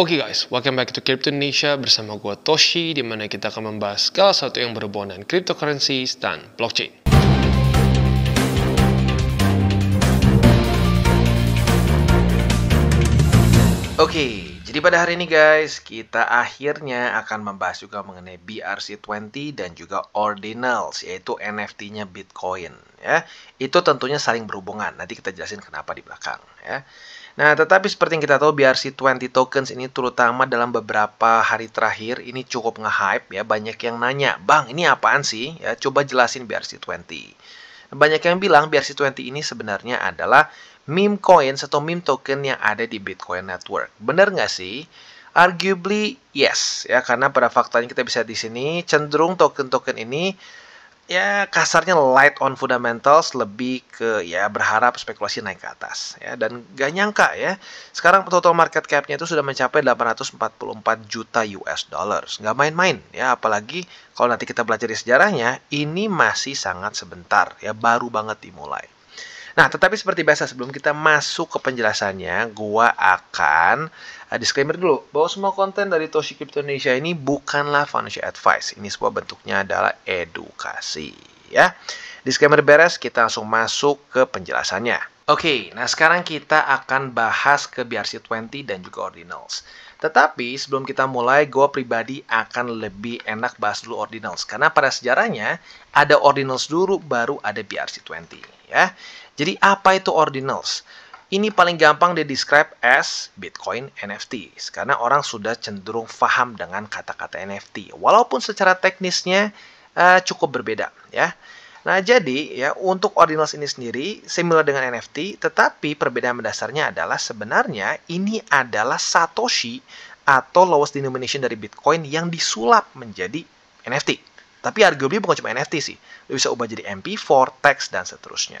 Oke okay guys, welcome back to Crypto Indonesia bersama gue Toshi di mana kita akan membahas segala satu yang berhubungan dengan cryptocurrency dan blockchain. Oke, okay, jadi pada hari ini guys, kita akhirnya akan membahas juga mengenai BRC20 dan juga Ordinals yaitu NFT-nya Bitcoin ya. Itu tentunya saling berhubungan. Nanti kita jelasin kenapa di belakang ya. Nah, tetapi seperti yang kita tahu BRC20 tokens ini terutama dalam beberapa hari terakhir ini cukup nge-hype ya, banyak yang nanya, "Bang, ini apaan sih?" Ya, coba jelasin BRC20. Nah, banyak yang bilang BRC20 ini sebenarnya adalah meme coin atau meme token yang ada di Bitcoin Network. Benar nggak sih? Arguably yes ya karena pada faktanya kita bisa di sini cenderung token-token ini ya kasarnya light on fundamentals lebih ke ya berharap spekulasi naik ke atas ya dan gak nyangka ya sekarang total market capnya itu sudah mencapai 844 juta US dollars nggak main-main ya apalagi kalau nanti kita belajar di sejarahnya ini masih sangat sebentar ya baru banget dimulai Nah, tetapi seperti biasa sebelum kita masuk ke penjelasannya, gua akan uh, disclaimer dulu bahwa semua konten dari Toshi Crypto Indonesia ini bukanlah financial advice. Ini sebuah bentuknya adalah edukasi, ya. Disclaimer beres, kita langsung masuk ke penjelasannya. Oke, okay, nah sekarang kita akan bahas ke BRC20 dan juga Ordinals. Tetapi sebelum kita mulai, gue pribadi akan lebih enak bahas dulu ordinals. Karena pada sejarahnya ada ordinals dulu baru ada BRC20. ya. Jadi apa itu ordinals? Ini paling gampang di describe as Bitcoin NFT karena orang sudah cenderung faham dengan kata-kata NFT walaupun secara teknisnya uh, cukup berbeda ya. Nah, jadi ya untuk Ordinals ini sendiri similar dengan NFT, tetapi perbedaan mendasarnya adalah sebenarnya ini adalah Satoshi atau lowest denomination dari Bitcoin yang disulap menjadi NFT. Tapi arguably bukan cuma NFT sih, lo bisa ubah jadi MP4, text, dan seterusnya.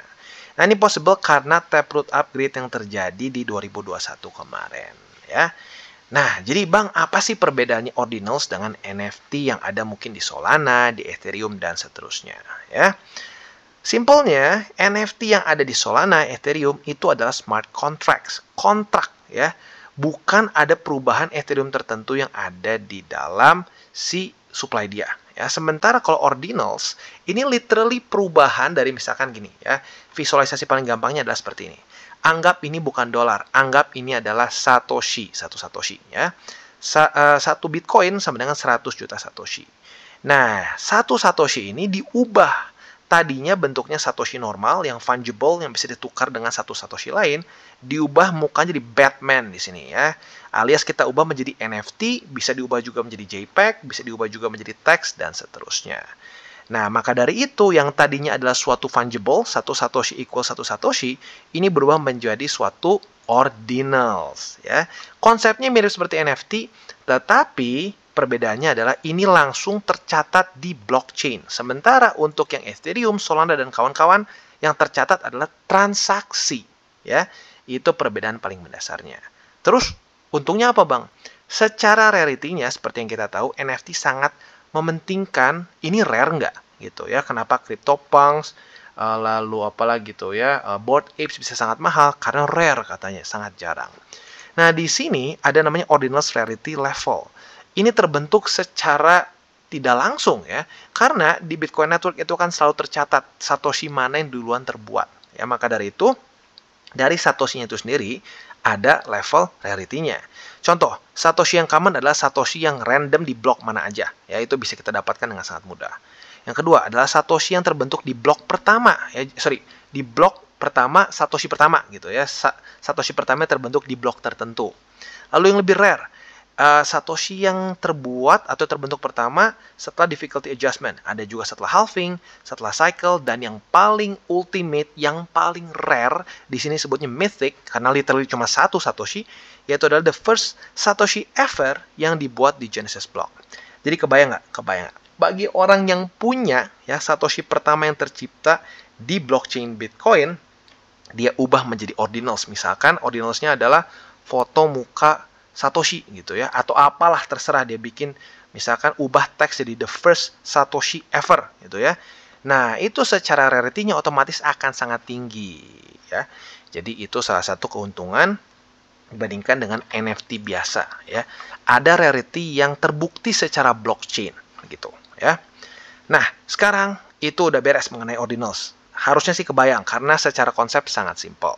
Nah, ini possible karena Taproot upgrade yang terjadi di 2021 kemarin. ya. Nah, jadi Bang, apa sih perbedaannya Ordinals dengan NFT yang ada mungkin di Solana, di Ethereum, dan seterusnya? Ya, Simpelnya, NFT yang ada di Solana, Ethereum itu adalah smart contracts, kontrak ya. Bukan ada perubahan Ethereum tertentu yang ada di dalam si supply dia. Ya, sementara kalau ordinals ini literally perubahan dari misalkan gini ya. Visualisasi paling gampangnya adalah seperti ini. Anggap ini bukan dolar, anggap ini adalah satoshi, satu satoshi ya. Sa, uh, satu Bitcoin sama dengan 100 juta satoshi. Nah, satu satoshi ini diubah tadinya bentuknya Satoshi normal yang fungible yang bisa ditukar dengan satu Satoshi lain diubah mukanya jadi Batman di sini ya alias kita ubah menjadi NFT bisa diubah juga menjadi JPEG bisa diubah juga menjadi teks dan seterusnya Nah, maka dari itu yang tadinya adalah suatu fungible, satu satoshi equal satu satoshi, ini berubah menjadi suatu ordinals. Ya. Konsepnya mirip seperti NFT, tetapi perbedaannya adalah ini langsung tercatat di blockchain. Sementara untuk yang Ethereum, Solana, dan kawan-kawan, yang tercatat adalah transaksi. Ya, itu perbedaan paling mendasarnya. Terus, untungnya apa bang? Secara rarity-nya, seperti yang kita tahu, NFT sangat mementingkan ini rare nggak gitu ya kenapa CryptoPunks uh, lalu apalah gitu ya eh, board apes bisa sangat mahal karena rare katanya sangat jarang nah di sini ada namanya ordinal rarity level ini terbentuk secara tidak langsung ya karena di Bitcoin Network itu kan selalu tercatat satoshi mana yang duluan terbuat ya maka dari itu dari satoshinya itu sendiri ada level rarity-nya. Contoh, Satoshi yang common adalah Satoshi yang random di blok mana aja. Ya, itu bisa kita dapatkan dengan sangat mudah. Yang kedua adalah Satoshi yang terbentuk di blok pertama. Ya, sorry, di blok pertama, Satoshi pertama gitu ya. Satoshi pertama terbentuk di blok tertentu. Lalu yang lebih rare, Eh, Satoshi yang terbuat atau terbentuk pertama setelah difficulty adjustment. Ada juga setelah halving, setelah cycle, dan yang paling ultimate, yang paling rare, di sini sebutnya mythic, karena literally cuma satu Satoshi, yaitu adalah the first Satoshi ever yang dibuat di Genesis Block. Jadi kebayang nggak? Kebayang nggak? Bagi orang yang punya ya Satoshi pertama yang tercipta di blockchain Bitcoin, dia ubah menjadi ordinals. Misalkan ordinalsnya adalah foto muka Satoshi gitu ya atau apalah terserah dia bikin misalkan ubah teks jadi the first Satoshi ever gitu ya. Nah, itu secara rarity-nya otomatis akan sangat tinggi ya. Jadi itu salah satu keuntungan dibandingkan dengan NFT biasa ya. Ada rarity yang terbukti secara blockchain gitu ya. Nah, sekarang itu udah beres mengenai ordinals. Harusnya sih kebayang karena secara konsep sangat simpel.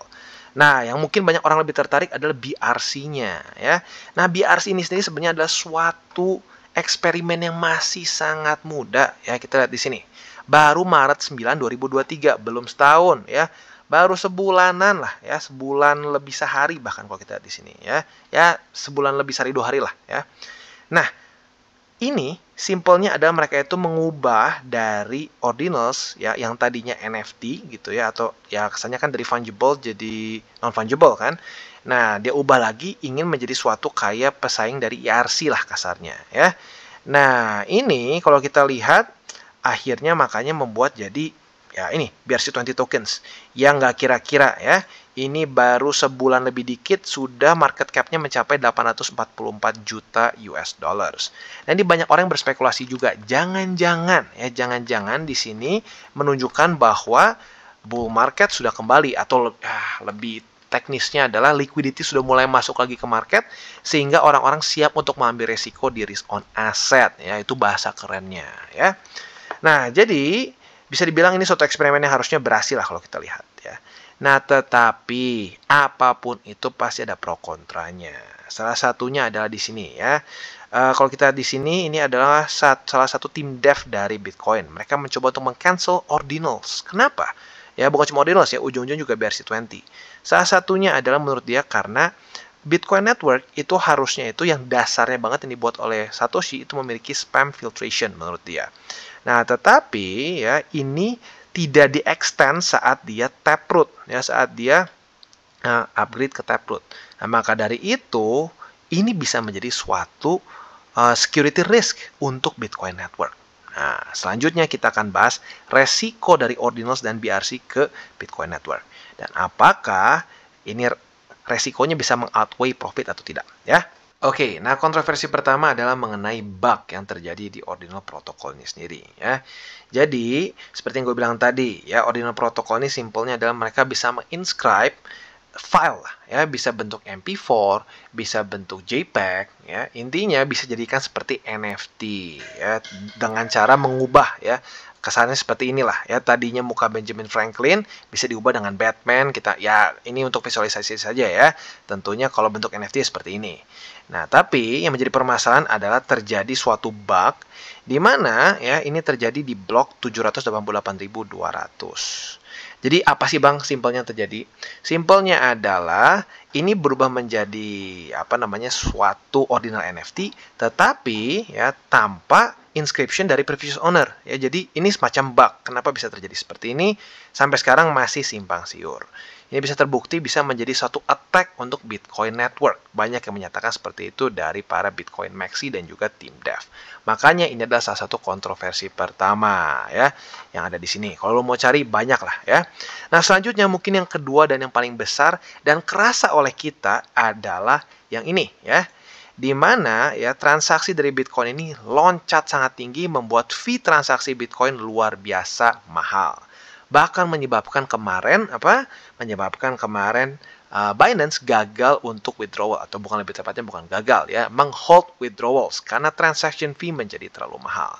Nah, yang mungkin banyak orang lebih tertarik adalah BRC-nya ya. Nah, BRC ini sendiri sebenarnya adalah suatu eksperimen yang masih sangat muda ya. Kita lihat di sini. Baru Maret 9 2023, belum setahun ya. Baru sebulanan lah ya, sebulan lebih sehari bahkan kalau kita lihat di sini ya. Ya, sebulan lebih sehari dua hari lah ya. Nah, ini simpelnya adalah mereka itu mengubah dari ordinals ya yang tadinya NFT gitu ya atau ya kesannya kan dari fungible jadi non fungible kan. Nah, dia ubah lagi ingin menjadi suatu kayak pesaing dari ERC lah kasarnya ya. Nah, ini kalau kita lihat akhirnya makanya membuat jadi ya ini BRC20 tokens yang nggak kira-kira ya ini baru sebulan lebih dikit sudah market cap-nya mencapai 844 juta US dollars. Dan ini banyak orang yang berspekulasi juga, jangan-jangan ya, jangan-jangan di sini menunjukkan bahwa bull market sudah kembali atau ah, lebih teknisnya adalah liquidity sudah mulai masuk lagi ke market sehingga orang-orang siap untuk mengambil resiko di risk on asset ya itu bahasa kerennya ya. Nah, jadi bisa dibilang ini suatu eksperimen yang harusnya berhasil lah kalau kita lihat. Nah, tetapi apapun itu pasti ada pro kontranya. Salah satunya adalah di sini ya. E, kalau kita di sini ini adalah sat, salah satu tim dev dari Bitcoin. Mereka mencoba untuk mengcancel ordinals. Kenapa? Ya bukan cuma ordinals ya, ujung-ujung juga BRC20. Salah satunya adalah menurut dia karena Bitcoin Network itu harusnya itu yang dasarnya banget yang dibuat oleh Satoshi itu memiliki spam filtration menurut dia. Nah, tetapi ya ini tidak di extend saat dia taproot ya saat dia uh, upgrade ke taproot. Nah, maka dari itu ini bisa menjadi suatu uh, security risk untuk Bitcoin Network. Nah, selanjutnya kita akan bahas resiko dari Ordinals dan BRC ke Bitcoin Network. Dan apakah ini resikonya bisa meng mengoutweigh profit atau tidak, ya. Oke, nah kontroversi pertama adalah mengenai bug yang terjadi di ordinal protokol ini sendiri ya. Jadi, seperti yang gue bilang tadi, ya ordinal protokol ini simpelnya adalah mereka bisa menginscribe file lah ya bisa bentuk MP4 bisa bentuk JPEG ya intinya bisa jadikan seperti NFT ya dengan cara mengubah ya kesannya seperti inilah ya tadinya muka Benjamin Franklin bisa diubah dengan Batman kita ya ini untuk visualisasi saja ya tentunya kalau bentuk NFT ya seperti ini nah tapi yang menjadi permasalahan adalah terjadi suatu bug di mana ya ini terjadi di blok 788.200 jadi apa sih Bang simpelnya terjadi? Simpelnya adalah ini berubah menjadi apa namanya suatu ordinal NFT tetapi ya tanpa inscription dari previous owner ya. Jadi ini semacam bug. Kenapa bisa terjadi seperti ini? Sampai sekarang masih simpang siur. Ini bisa terbukti bisa menjadi satu attack untuk Bitcoin Network. Banyak yang menyatakan seperti itu dari para Bitcoin Maxi dan juga tim dev. Makanya ini adalah salah satu kontroversi pertama ya yang ada di sini. Kalau lo mau cari banyak lah ya. Nah selanjutnya mungkin yang kedua dan yang paling besar dan kerasa oleh kita adalah yang ini ya di mana ya transaksi dari Bitcoin ini loncat sangat tinggi membuat fee transaksi Bitcoin luar biasa mahal bahkan menyebabkan kemarin apa menyebabkan kemarin uh, Binance gagal untuk withdrawal atau bukan lebih tepatnya bukan gagal ya, menghold withdrawals karena transaction fee menjadi terlalu mahal.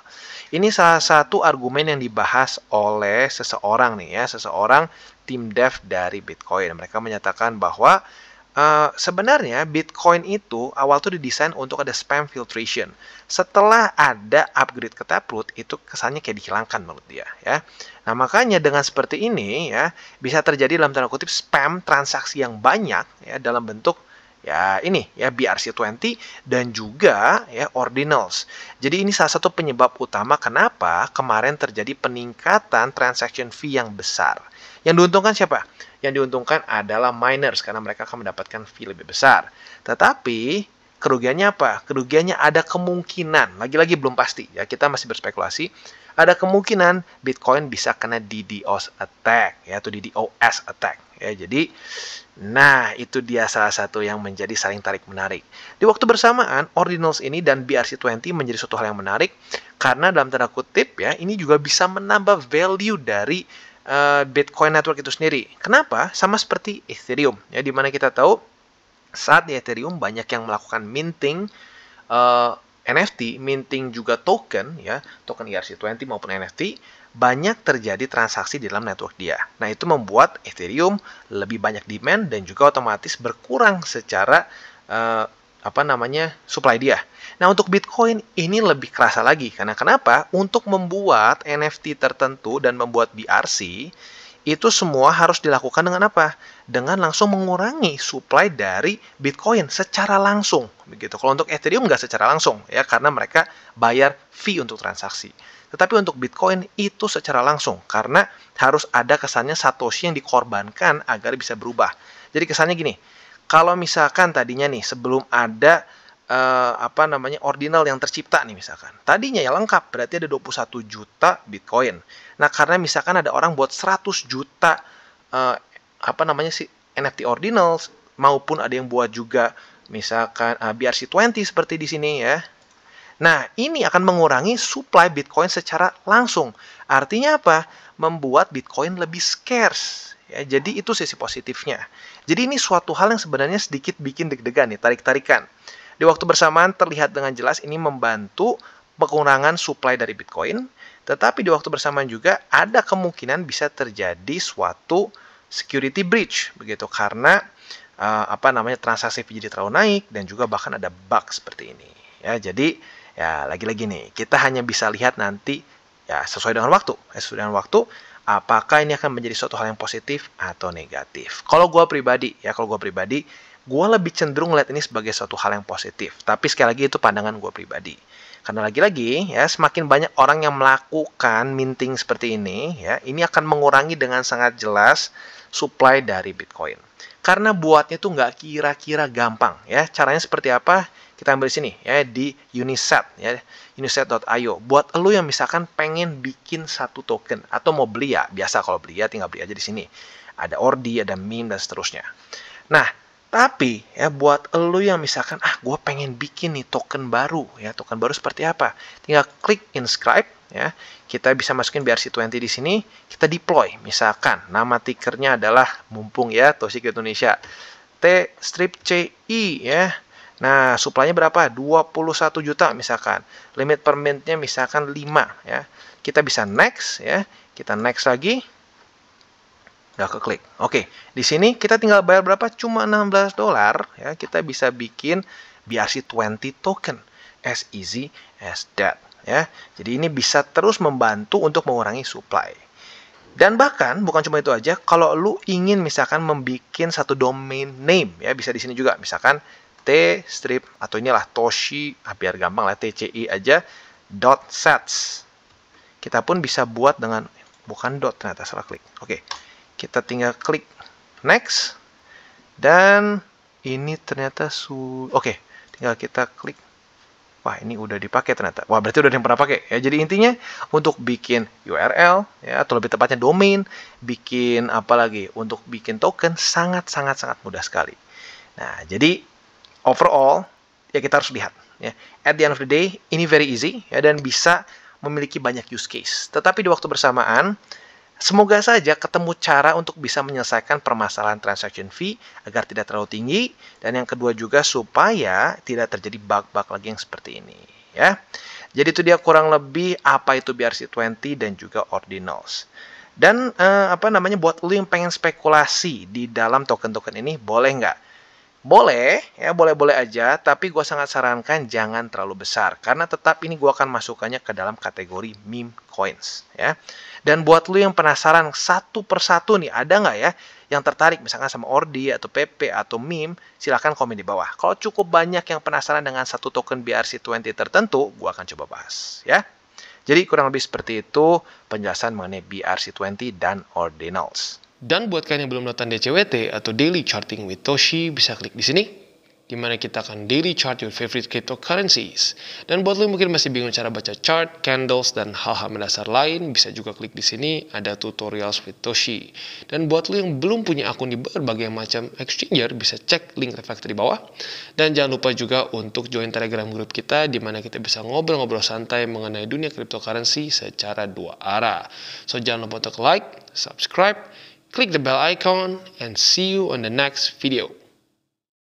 Ini salah satu argumen yang dibahas oleh seseorang nih ya, seseorang tim dev dari Bitcoin. Mereka menyatakan bahwa Eh, sebenarnya Bitcoin itu awal tuh didesain untuk ada spam filtration. Setelah ada upgrade ke Taproot, itu kesannya kayak dihilangkan menurut dia. Ya. Nah makanya dengan seperti ini ya bisa terjadi dalam tanda kutip spam transaksi yang banyak ya dalam bentuk ya ini ya BRC20 dan juga ya ordinals. Jadi ini salah satu penyebab utama kenapa kemarin terjadi peningkatan transaction fee yang besar. Yang diuntungkan siapa? Yang diuntungkan adalah miners karena mereka akan mendapatkan fee lebih besar. Tetapi kerugiannya apa? Kerugiannya ada kemungkinan, lagi-lagi belum pasti ya, kita masih berspekulasi, ada kemungkinan Bitcoin bisa kena DDoS attack, ya atau DDoS attack. Ya, jadi nah itu dia salah satu yang menjadi saling tarik menarik. Di waktu bersamaan, ordinals ini dan BRC20 menjadi suatu hal yang menarik karena dalam tanda kutip ya, ini juga bisa menambah value dari uh, Bitcoin network itu sendiri. Kenapa? Sama seperti Ethereum ya di mana kita tahu saat di Ethereum banyak yang melakukan minting uh, eh, NFT, minting juga token ya, token ERC20 maupun NFT banyak terjadi transaksi di dalam network dia. Nah, itu membuat Ethereum lebih banyak demand dan juga otomatis berkurang secara uh, apa namanya supply dia. Nah untuk Bitcoin ini lebih kerasa lagi karena kenapa? Untuk membuat NFT tertentu dan membuat BRC itu semua harus dilakukan dengan apa? Dengan langsung mengurangi supply dari Bitcoin secara langsung. Begitu. Kalau untuk Ethereum nggak secara langsung ya karena mereka bayar fee untuk transaksi. Tetapi untuk Bitcoin itu secara langsung karena harus ada kesannya Satoshi yang dikorbankan agar bisa berubah. Jadi kesannya gini, kalau misalkan tadinya nih sebelum ada eh, apa namanya ordinal yang tercipta nih misalkan. Tadinya ya lengkap berarti ada 21 juta Bitcoin. Nah, karena misalkan ada orang buat 100 juta eh, apa namanya sih NFT ordinals maupun ada yang buat juga misalkan eh, uh, BRC20 seperti di sini ya Nah, ini akan mengurangi supply Bitcoin secara langsung. Artinya apa? Membuat Bitcoin lebih scarce. Ya, jadi itu sisi positifnya. Jadi ini suatu hal yang sebenarnya sedikit bikin deg-degan nih, tarik-tarikan. Di waktu bersamaan terlihat dengan jelas ini membantu pengurangan supply dari Bitcoin, tetapi di waktu bersamaan juga ada kemungkinan bisa terjadi suatu security breach begitu karena eh, apa namanya transaksi jadi terlalu naik dan juga bahkan ada bug seperti ini. Ya, jadi Ya, lagi-lagi nih, kita hanya bisa lihat nanti ya sesuai dengan waktu. ya, Sesuai dengan waktu, apakah ini akan menjadi suatu hal yang positif atau negatif. Kalau gue pribadi, ya kalau gue pribadi, gue lebih cenderung lihat ini sebagai suatu hal yang positif. Tapi sekali lagi itu pandangan gue pribadi. Karena lagi-lagi ya semakin banyak orang yang melakukan minting seperti ini ya, ini akan mengurangi dengan sangat jelas supply dari Bitcoin. Karena buatnya tuh nggak kira-kira gampang ya. Caranya seperti apa? kita ambil di sini ya di Uniset ya uniset.io buat lo yang misalkan pengen bikin satu token atau mau beli ya biasa kalau beli ya tinggal beli aja di sini ada ordi ada meme dan seterusnya nah tapi ya buat lo yang misalkan ah gue pengen bikin nih token baru ya token baru seperti apa tinggal klik inscribe ya kita bisa masukin BRC20 di sini kita deploy misalkan nama tickernya adalah mumpung ya Tosik Indonesia T strip CI ya Nah, suplainya berapa? 21 juta misalkan. Limit mintnya misalkan 5 ya. Kita bisa next ya. Kita next lagi. Nggak keklik. Oke, di sini kita tinggal bayar berapa? Cuma 16 dolar ya. Kita bisa bikin BRC20 token. As easy as that ya. Jadi ini bisa terus membantu untuk mengurangi supply. Dan bahkan bukan cuma itu aja, kalau lu ingin misalkan membuat satu domain name ya bisa di sini juga misalkan T strip atau inilah Toshi, ah, biar gampang lah TCI aja dot sets. Kita pun bisa buat dengan bukan dot ternyata salah klik. Oke. Kita tinggal klik next dan ini ternyata su Oke, tinggal kita klik Wah, ini udah dipakai ternyata. Wah, berarti udah yang pernah pakai. Ya, jadi intinya untuk bikin URL ya atau lebih tepatnya domain, bikin apa lagi? Untuk bikin token sangat sangat sangat mudah sekali. Nah, jadi overall ya kita harus lihat ya at the end of the day ini very easy ya dan bisa memiliki banyak use case. Tetapi di waktu bersamaan Semoga saja ketemu cara untuk bisa menyelesaikan permasalahan transaction fee agar tidak terlalu tinggi dan yang kedua juga supaya tidak terjadi bug-bug lagi yang seperti ini ya. Jadi itu dia kurang lebih apa itu BRC20 dan juga ordinals. Dan eh, apa namanya buat lu yang pengen spekulasi di dalam token-token ini boleh nggak? Boleh, ya boleh-boleh aja, tapi gue sangat sarankan jangan terlalu besar, karena tetap ini gue akan masukkannya ke dalam kategori meme coins, ya. Dan buat lo yang penasaran satu persatu nih, ada nggak ya yang tertarik misalkan sama Ordi atau PP atau meme, silahkan komen di bawah. Kalau cukup banyak yang penasaran dengan satu token BRC20 tertentu, gue akan coba bahas, ya. Jadi kurang lebih seperti itu penjelasan mengenai BRC20 dan Ordinals. Dan buat kalian yang belum nonton DCWT atau Daily Charting with Toshi, bisa klik di sini di mana kita akan daily chart your favorite cryptocurrencies. Dan buat lo mungkin masih bingung cara baca chart, candles, dan hal-hal mendasar lain, bisa juga klik di sini, ada tutorial with Toshi. Dan buat lo yang belum punya akun di berbagai macam exchanger, bisa cek link refactor di bawah. Dan jangan lupa juga untuk join telegram grup kita, di mana kita bisa ngobrol-ngobrol santai mengenai dunia cryptocurrency secara dua arah. So jangan lupa untuk like, subscribe, click the bell icon and see you on the next video.